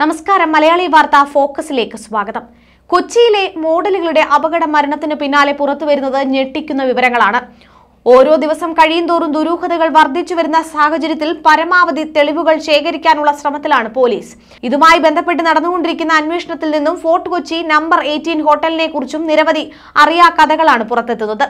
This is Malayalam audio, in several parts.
നമസ്കാരം മലയാളി വാർത്ത ഫോക്കസിലേക്ക് സ്വാഗതം കൊച്ചിയിലെ മോഡലുകളുടെ അപകട മരണത്തിന് പിന്നാലെ പുറത്തുവരുന്നത് ഞെട്ടിക്കുന്ന വിവരങ്ങളാണ് ഓരോ ദിവസം കഴിയുന്തോറും ദുരൂഹതകൾ വർദ്ധിച്ചു വരുന്ന സാഹചര്യത്തിൽ പരമാവധി തെളിവുകൾ ശേഖരിക്കാനുള്ള ശ്രമത്തിലാണ് പോലീസ് ഇതുമായി ബന്ധപ്പെട്ട് നടന്നുകൊണ്ടിരിക്കുന്ന അന്വേഷണത്തിൽ നിന്നും ഫോർട്ട് കൊച്ചി നമ്പർ എയ്റ്റീൻ ഹോട്ടലിനെ കുറിച്ചും നിരവധി അറിയാ കഥകളാണ് പുറത്തെത്തുന്നത്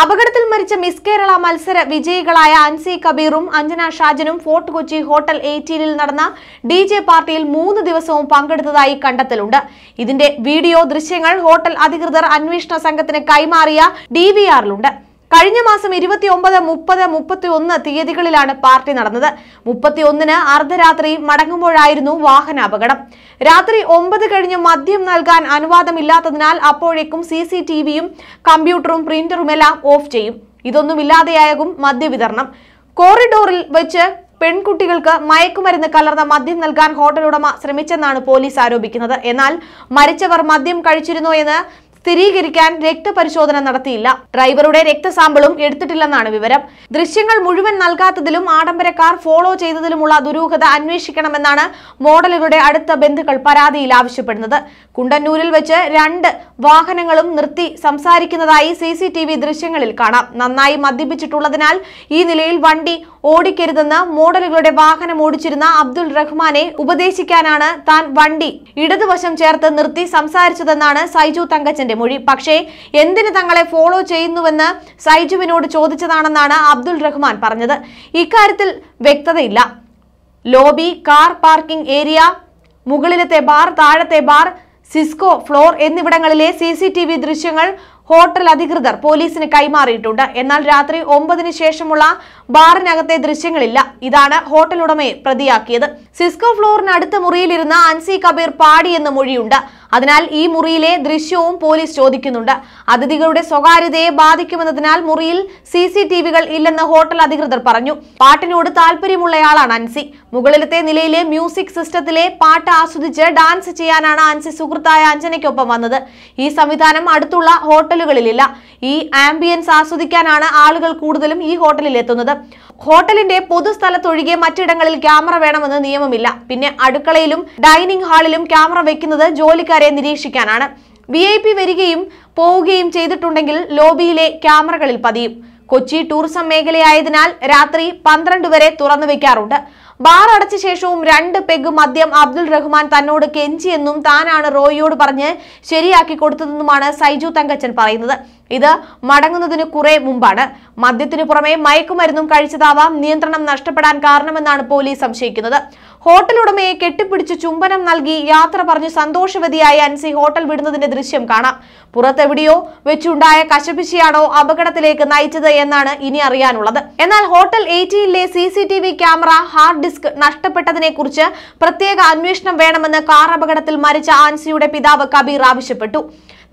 അപകടത്തിൽ മരിച്ച മിസ് കേരള മത്സര വിജയികളായ അൻസി കബീറും അഞ്ജന ഷാജനും ഫോർട്ട് കൊച്ചി ഹോട്ടൽ എയ്റ്റീനിൽ നടന്ന ഡി ജെ പാർട്ടിയിൽ മൂന്ന് ദിവസവും പങ്കെടുത്തതായി കണ്ടെത്തലുണ്ട് ഇതിന്റെ വീഡിയോ ദൃശ്യങ്ങൾ ഹോട്ടൽ അധികൃതർ അന്വേഷണ സംഘത്തിന് കൈമാറിയ ഡി വി ആറിലുണ്ട് കഴിഞ്ഞ മാസം ഇരുപത്തി ഒമ്പത് മുപ്പത് മുപ്പത്തി ഒന്ന് തീയതികളിലാണ് പാർട്ടി നടന്നത് മുപ്പത്തി ഒന്നിന് അർദ്ധരാത്രി മടങ്ങുമ്പോഴായിരുന്നു വാഹനാപകടം രാത്രി ഒമ്പത് കഴിഞ്ഞ് മദ്യം നൽകാൻ അനുവാദമില്ലാത്തതിനാൽ അപ്പോഴേക്കും സി സി ടി വിയും കമ്പ്യൂട്ടറും പ്രിന്ററുമെല്ലാം ഓഫ് ചെയ്യും ഇതൊന്നുമില്ലാതെയാകും മദ്യവിതരണം കോറിഡോറിൽ വെച്ച് പെൺകുട്ടികൾക്ക് മയക്കുമരുന്ന് കലർന്ന മദ്യം നൽകാൻ ഹോട്ടലുടമ ശ്രമിച്ചെന്നാണ് പോലീസ് ആരോപിക്കുന്നത് എന്നാൽ മരിച്ചവർ മദ്യം കഴിച്ചിരുന്നോ എന്ന് സ്ഥിരീകരിക്കാൻ രക്തപരിശോധന നടത്തിയില്ല ഡ്രൈവറുടെ രക്തസാമ്പിളും എടുത്തിട്ടില്ലെന്നാണ് വിവരം ദൃശ്യങ്ങൾ മുഴുവൻ നൽകാത്തതിലും ആഡംബരക്കാർ ഫോളോ ചെയ്തതിലുമുള്ള ദുരൂഹത അന്വേഷിക്കണമെന്നാണ് മോഡലുകളുടെ അടുത്ത ബന്ധുക്കൾ പരാതിയിൽ ആവശ്യപ്പെടുന്നത് കുണ്ടന്നൂരിൽ വെച്ച് രണ്ട് വാഹനങ്ങളും നിർത്തി സംസാരിക്കുന്നതായി സി ദൃശ്യങ്ങളിൽ കാണാം നന്നായി മദ്യപിച്ചിട്ടുള്ളതിനാൽ ഈ നിലയിൽ വണ്ടി ഓടിക്കരുതെന്ന് മോഡലുകളുടെ വാഹനം ഓടിച്ചിരുന്ന അബ്ദുൾ റഹ്മാനെ ഉപദേശിക്കാനാണ് താൻ വണ്ടി ഇടതുവശം ചേർത്ത് നിർത്തി സംസാരിച്ചതെന്നാണ് സൈജു തങ്കച്ചന്റെ തന്റെ മൊഴി പക്ഷേ എന്തിന് തങ്ങളെ ഫോളോ ചെയ്യുന്നുവെന്ന് സൈജുവിനോട് ചോദിച്ചതാണെന്നാണ് അബ്ദുൾ റഹ്മാൻ പറഞ്ഞത് ഇക്കാര്യത്തിൽ വ്യക്തതയില്ല ലോബി കാർ പാർക്കിംഗ് ഏരിയ മുകളിലത്തെ ബാർ താഴത്തെ ബാർ സിസ്കോ ഫ്ലോർ എന്നിവിടങ്ങളിലെ സി സി ടി വി ദൃശ്യങ്ങൾ ഹോട്ടൽ അധികൃതർ പോലീസിന് കൈമാറിയിട്ടുണ്ട് എന്നാൽ രാത്രി ഒമ്പതിനു ശേഷമുള്ള ബാറിനകത്തെ ദൃശ്യങ്ങളില്ല ഇതാണ് ഹോട്ടൽ ഉടമയെ പ്രതിയാക്കിയത് സിസ്കോ ഫ്ലോറിനടുത്ത മുറിയിലിരുന്ന അൻസി കബീർ പാടിയെന്ന മൊഴിയുണ്ട് അതിനാൽ ഈ മുറിയിലെ ദൃശ്യവും പോലീസ് ചോദിക്കുന്നുണ്ട് അതിഥികളുടെ സ്വകാര്യതയെ ബാധിക്കുമെന്നതിനാൽ മുറിയിൽ സി സി ടി വികൾ ഇല്ലെന്ന് ഹോട്ടൽ അധികൃതർ പറഞ്ഞു പാട്ടിനോട് താല്പര്യമുള്ളയാളാണ് അൻസി മുകളിലത്തെ നിലയിലെ മ്യൂസിക് സിസ്റ്റത്തിലെ പാട്ട് ആസ്വദിച്ച് ഡാൻസ് ചെയ്യാനാണ് അൻസി സുഹൃത്തായ അഞ്ജനയ്ക്കൊപ്പം വന്നത് ഈ സംവിധാനം അടുത്തുള്ള ഹോട്ടലുകളിലില്ല ഈ ആംബിയൻസ് ആസ്വദിക്കാനാണ് ആളുകൾ കൂടുതലും ഈ ഹോട്ടലിൽ എത്തുന്നത് ഹോട്ടലിന്റെ പൊതുസ്ഥലത്തൊഴികെ മറ്റിടങ്ങളിൽ ക്യാമറ വേണമെന്ന് നിയമം നിയമമില്ല പിന്നെ അടുക്കളയിലും ഡൈനിങ് ഹാളിലും ക്യാമറ വെക്കുന്നത് ജോലിക്കാരെ നിരീക്ഷിക്കാനാണ് വി ഐ പി വരികയും പോവുകയും ചെയ്തിട്ടുണ്ടെങ്കിൽ ലോബിയിലെ ക്യാമറകളിൽ പതിയും കൊച്ചി ടൂറിസം മേഖലയായതിനാൽ രാത്രി പന്ത്രണ്ട് വരെ തുറന്നു വെക്കാറുണ്ട് ബാർ അടച്ച ശേഷവും രണ്ട് പെഗ് മദ്യം അബ്ദുൾ റഹ്മാൻ തന്നോട് കെഞ്ചിയെന്നും താനാണ് റോയിയോട് പറഞ്ഞ് ശരിയാക്കി കൊടുത്തതെന്നുമാണ് സൈജു തങ്കച്ചൻ പറയുന്നത് ഇത് മടങ്ങുന്നതിന് കുറെ മുമ്പാണ് മദ്യത്തിനു പുറമെ മയക്കുമരുന്നും കഴിച്ചതാവാം നിയന്ത്രണം നഷ്ടപ്പെടാൻ കാരണമെന്നാണ് പോലീസ് സംശയിക്കുന്നത് ഹോട്ടൽ ഉടമയെ കെട്ടിപ്പിടിച്ച് ചുംബനം നൽകി യാത്ര പറഞ്ഞ് സന്തോഷവതിയായ അൻസി ഹോട്ടൽ വിടുന്നതിന്റെ ദൃശ്യം കാണാം പുറത്തെവിടെയോ വെച്ചുണ്ടായ കശപിശിയാണോ അപകടത്തിലേക്ക് നയിച്ചത് എന്നാണ് ഇനി അറിയാനുള്ളത് എന്നാൽ ഹോട്ടൽ എയ്റ്റീനിലെ C C T V camera hard disk നഷ്ടപ്പെട്ടതിനെ കുറിച്ച് പ്രത്യേക അന്വേഷണം വേണമെന്ന് കാർ അപകടത്തിൽ മരിച്ച ആൻസിയുടെ പിതാവ് കബീർ ആവശ്യപ്പെട്ടു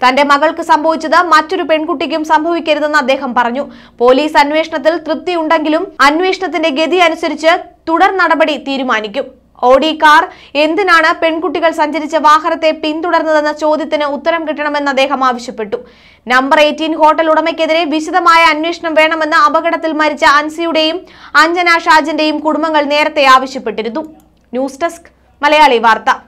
തന്റെ മകൾക്ക് സംഭവിച്ചത് മറ്റൊരു പെൺകുട്ടിക്കും സംഭവിക്കരുതെന്ന് അദ്ദേഹം പറഞ്ഞു പോലീസ് അന്വേഷണത്തിൽ തൃപ്തിയുണ്ടെങ്കിലും അന്വേഷണത്തിന്റെ ഗതി അനുസരിച്ച് തുടർ നടപടി തീരുമാനിക്കും ഓഡി കാർ എന്തിനാണ് പെൺകുട്ടികൾ സഞ്ചരിച്ച വാഹനത്തെ പിന്തുടർന്നതെന്ന ചോദ്യത്തിന് ഉത്തരം കിട്ടണമെന്ന് അദ്ദേഹം ആവശ്യപ്പെട്ടു നമ്പർ എയ്റ്റീൻ ഹോട്ടൽ ഉടമയ്ക്കെതിരെ വിശദമായ അന്വേഷണം വേണമെന്ന് അപകടത്തിൽ മരിച്ച അൻസിയുടെയും അഞ്ജന ഷാജിന്റെയും കുടുംബങ്ങൾ നേരത്തെ ആവശ്യപ്പെട്ടിരുന്നു ന്യൂസ് ഡെസ്ക് മലയാളി വാർത്ത